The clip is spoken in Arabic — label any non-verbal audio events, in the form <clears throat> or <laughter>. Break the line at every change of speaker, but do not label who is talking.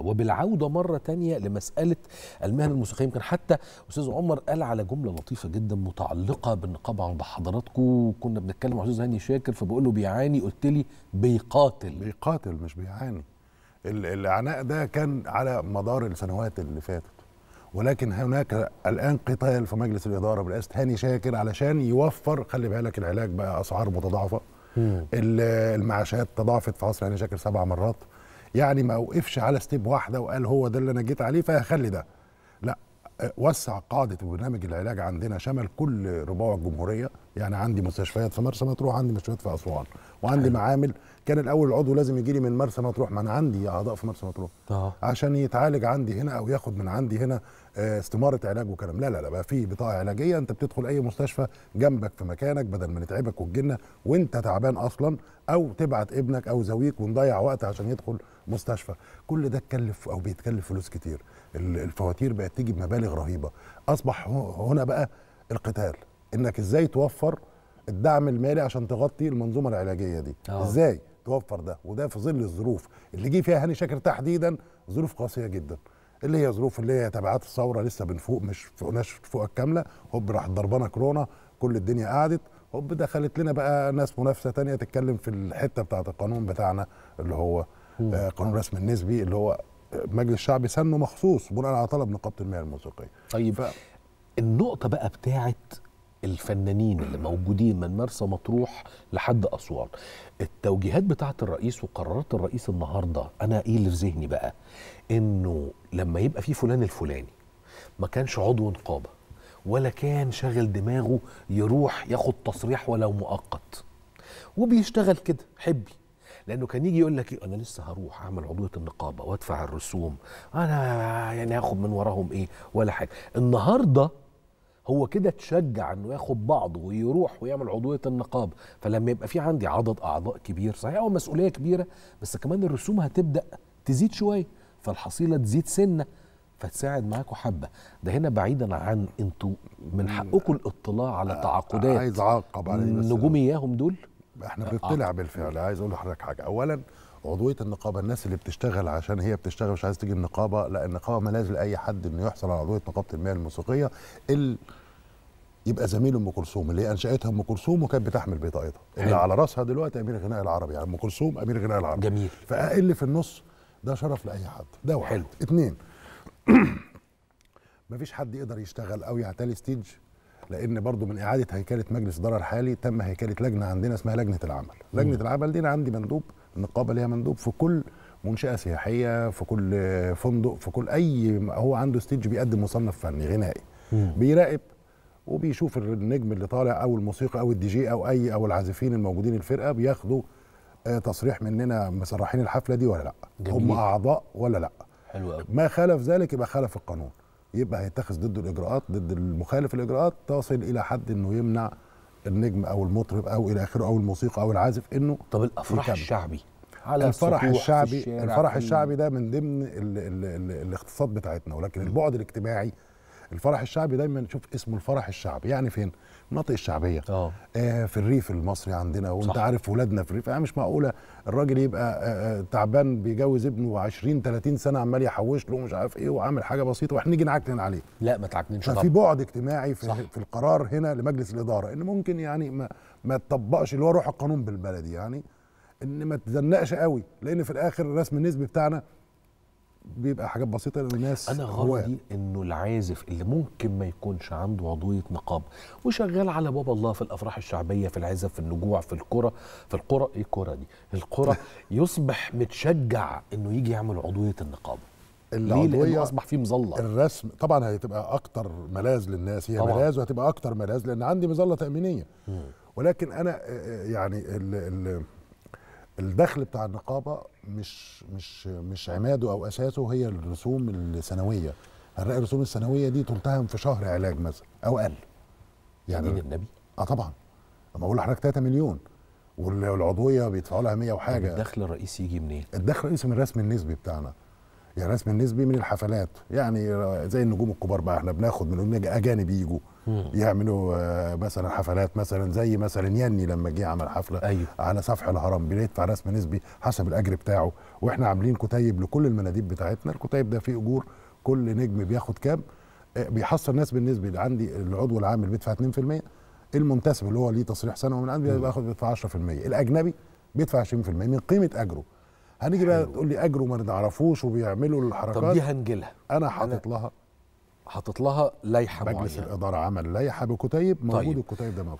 وبالعودة مرة تانية لمسألة المهن الموسيقية يمكن حتى أستاذ عمر قال على جملة لطيفة جدا متعلقة بالنقابة عند حضراتكم كنا بنتكلم مع أستاذ هاني شاكر فبقول له بيعاني قلت لي بيقاتل بيقاتل مش بيعاني العناء ده
كان على مدار السنوات اللي فاتت ولكن هناك الان قتال في مجلس الاداره برئاسه هاني شاكر علشان يوفر خلي بالك العلاج بقى اسعار متضاعفه المعاشات تضاعفت في عصر هاني شاكر سبع مرات يعني ما وقفش على ستيب واحده وقال هو ده اللي انا جيت عليه فهخلي ده لا آه، وسع قاعده برنامج العلاج عندنا شمل كل رباع الجمهوريه يعني عندي مستشفيات في مرسى مطروح عندي مستشفيات في اسوان وعندي معامل كان الاول العضو لازم يجي لي من مرسى مطروح ما انا عندي اعضاء في مرسى مطروح طبعا. آه. عشان يتعالج عندي هنا او ياخد من عندي هنا آه، استماره علاج وكلام لا لا لا بقى في بطاقه علاجيه انت بتدخل اي مستشفى جنبك في مكانك بدل ما نتعبك وتجيلنا وانت تعبان اصلا او تبعت ابنك او زويك ونضيع وقت عشان يدخل مستشفى كل ده اتكلف او بيتكلف فلوس كتير الفواتير بقت تيجي بمبالغ رهيبه اصبح هنا بقى القتال انك ازاي توفر الدعم المالي عشان تغطي المنظومه العلاجيه دي أوه. ازاي توفر ده وده في ظل الظروف اللي جه فيها هاني شاكر تحديدا ظروف قاسيه جدا اللي هي ظروف اللي هي تبعات الثوره لسه بنفوق مش فوقناش فوقها الكامله هوب راحت ضربانه كورونا كل الدنيا قعدت هوب دخلت لنا بقى ناس منافسه تانية تتكلم في الحته بتاعه القانون بتاعنا اللي هو آه قانون رسم النسبي اللي هو
آه، مجلس الشعب سنه مخصوص بناء على طلب نقابه المياه الموسيقيه طيب ف... النقطه بقى بتاعه الفنانين اللي موجودين من مرسى مطروح لحد اسوان التوجيهات بتاعه الرئيس وقرارات الرئيس النهارده انا ايه اللي في ذهني بقى انه لما يبقى في فلان الفلاني ما كانش عضو نقابه ولا كان شاغل دماغه يروح ياخد تصريح ولو مؤقت وبيشتغل كده حبي لانه كان يجي يقول لك إيه انا لسه هروح اعمل عضويه النقابه وادفع الرسوم انا يعني هاخد من وراهم ايه ولا حاجه النهارده هو كده اتشجع انه ياخد بعضه ويروح ويعمل عضويه النقابه فلما يبقى في عندي عدد اعضاء كبير صحيح هو مسؤوليه كبيره بس كمان الرسوم هتبدا تزيد شويه فالحصيله تزيد سنه فتساعد معاكم حبه ده هنا بعيدا عن انتوا من حقكم الاطلاع على آه، تعاقدات عايز اعقب على نجوم اياهم دول احنا آه، بنطلع
آه. بالفعل عايز اقول لحضرتك حاجه اولا عضويه النقابه الناس اللي بتشتغل عشان هي بتشتغل مش عايزه تيجي النقابه لا النقابه ما لازم لاي حد انه يحصل على عضويه نقابه المياه الموسيقيه ال يبقى زميل ام كلثوم اللي هي انشاتها ام كلثوم وكانت بتحمل بطاقتها اللي على راسها دلوقتي امير غناء العربي يعني ام كلثوم امير غناء العربي جميل فاقل في النص ده شرف لاي حد ده واحد حلو اتنين <clears throat> مفيش حد يقدر يشتغل او يعتلي ستيج لان برضو من اعاده هيكله مجلس الاداره الحالي تم هيكله لجنه عندنا اسمها لجنه العمل لجنه العمل دي انا عندي مندوب النقابه ليها مندوب في كل منشاه سياحيه في كل فندق في كل اي هو عنده ستيج بيقدم مصنف فني غنائي بيراقب وبيشوف النجم اللي طالع او الموسيقى او الدي جي او اي او العازفين الموجودين الفرقه بياخدوا آه، تصريح مننا مسرحين الحفله دي ولا لا جميل. هم اعضاء ولا لا حلو قوي ما خالف ذلك يبقى خالف القانون يبقى هيتخذ ضده الاجراءات ضد المخالف الاجراءات تصل الى حد انه يمنع النجم او المطرب او الى اخره او الموسيقى او العازف
انه طب الافراح يكمل. الشعبي على الفرح الشعبي الفرح الشعبي
ده من ضمن الاقتصاد بتاعتنا ولكن البعد الاجتماعي الفرح الشعبي دايما نشوف اسمه الفرح الشعبي يعني فين المناطق الشعبيه آه. آه في الريف المصري عندنا وانت صح. عارف ولادنا في الريف يعني مش معقوله الراجل يبقى آه, آه، تعبان بيجوز ابنه 20 30 سنه عمال يحوش له مش عارف ايه وعامل حاجه بسيطه واحنا نيجي نعكنن عليه
لا ما تعكننش في
بعد اجتماعي في, صح. في القرار هنا لمجلس الاداره ان ممكن يعني ما ما تطبقش اللي هو روح القانون بالبلدي يعني ان ما تزنقش قوي لان في الاخر الرسم النسبي بتاعنا
بيبقى حاجات بسيطه للناس انا غرضي انه العازف اللي ممكن ما يكونش عنده عضويه نقاب وشغال على باب الله في الافراح الشعبيه في العزف في النجوع في الكره في القرى ايه الكره دي القرى <laughs> يصبح متشجع انه يجي يعمل عضويه النقاب اللي ليه اصبح
فيه مظله الرسم طبعا هتبقى اكتر ملاذ
للناس هي ملاذ
وهتبقى اكتر ملاذ لان عندي مظله تامينيه م. ولكن انا يعني الـ الـ الدخل بتاع النقابه مش مش مش عماده او اساسه هي الرسوم السنويه هنلاقي الرسوم السنويه دي تلتهم في شهر علاج مثلا او اقل يعني دين النبي اه طبعا لما اقول لحضرتك 3 مليون والعضويه بيدفعوا لها 100 وحاجه الدخل الرئيسي يجي منين؟ الدخل الرئيسي من الرسم النسبي بتاعنا يعني رسم النسبي من الحفلات يعني زي النجوم الكبار بقى احنا بناخد من اجانب يجوا يعملوا آه، مثلا حفلات مثلا زي مثلا يني لما جه عمل حفله أيوه. على سفح الهرم بندفع رسم نسبي حسب الاجر بتاعه واحنا عاملين كتيب لكل المناديب بتاعتنا الكتيب ده فيه اجور كل نجم بياخد كام آه، بيحصل ناس بالنسبه اللي عندي العضو العام اللي بيدفع 2% المنتسب اللي هو ليه تصريح سنه من عندي بياخد بيدفع 10% الاجنبي بيدفع 20% من قيمه اجره هنيجي بقى تقول لي اجره ما نعرفوش وبيعملوا الحركات طب دي هنجلها انا حاطط لها حاطط لها لائحه معينه مجلس الاداره عمل لائحه بكتيب موجود طيب. الكتيب ده موجود